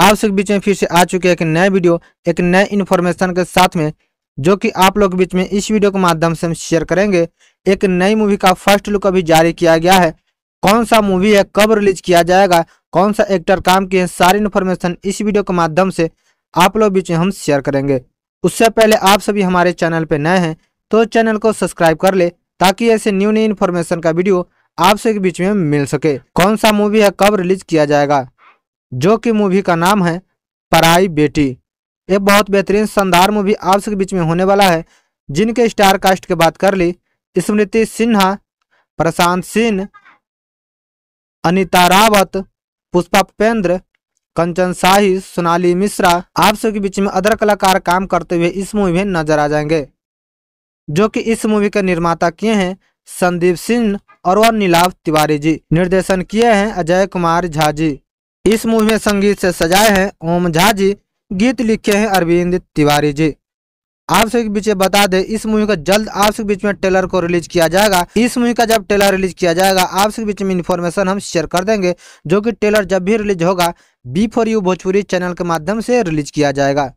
आप सबके बीच में फिर से आ चुके एक नए वीडियो एक नए इन्फॉर्मेशन के साथ में जो कि आप लोग बीच में इस वीडियो के माध्यम से हम शेयर करेंगे एक नई मूवी का फर्स्ट लुक अभी जारी किया गया है कौन सा मूवी है कब रिलीज किया जाएगा कौन सा एक्टर काम किए हैं सारी इन्फॉर्मेशन इस वीडियो के माध्यम से आप लोग बीच में हम शेयर करेंगे उससे पहले आप सभी हमारे चैनल पर नए हैं तो चैनल को सब्सक्राइब कर ले ताकि ऐसे न्यू न्यू इन्फॉर्मेशन का वीडियो आपसे के बीच में मिल सके कौन सा मूवी है कब रिलीज किया जाएगा जो कि मूवी का नाम है पराई बेटी एक बहुत बेहतरीन शानदार मूवी आप सबके बीच में होने वाला है जिनके स्टार कास्ट की बात कर ली स्मृति सिन्हा प्रशांत सिंह अनिता रावत पुष्पा उपेंद्र कंचन शाही सोनाली मिश्रा आप सबके बीच में अदर कलाकार काम करते हुए इस मूवी में नजर आ जाएंगे जो कि इस मूवी के निर्माता किए हैं संदीप सिंह और वह नीलाव तिवारी जी निर्देशन किए हैं अजय कुमार झा जी इस मूवी में संगीत से सजाए हैं ओम झा जी गीत लिखे हैं अरविंद तिवारी जी आप सभी बीच बता दें इस मूवी का जल्द आप सभी बीच में ट्रेलर को रिलीज किया जाएगा इस मूवी का जब ट्रेलर रिलीज किया जाएगा आप सभी बीच में इन्फॉर्मेशन हम शेयर कर देंगे जो कि ट्रेलर जब भी रिलीज होगा B for U Bhojpuri channel के माध्यम से रिलीज किया जाएगा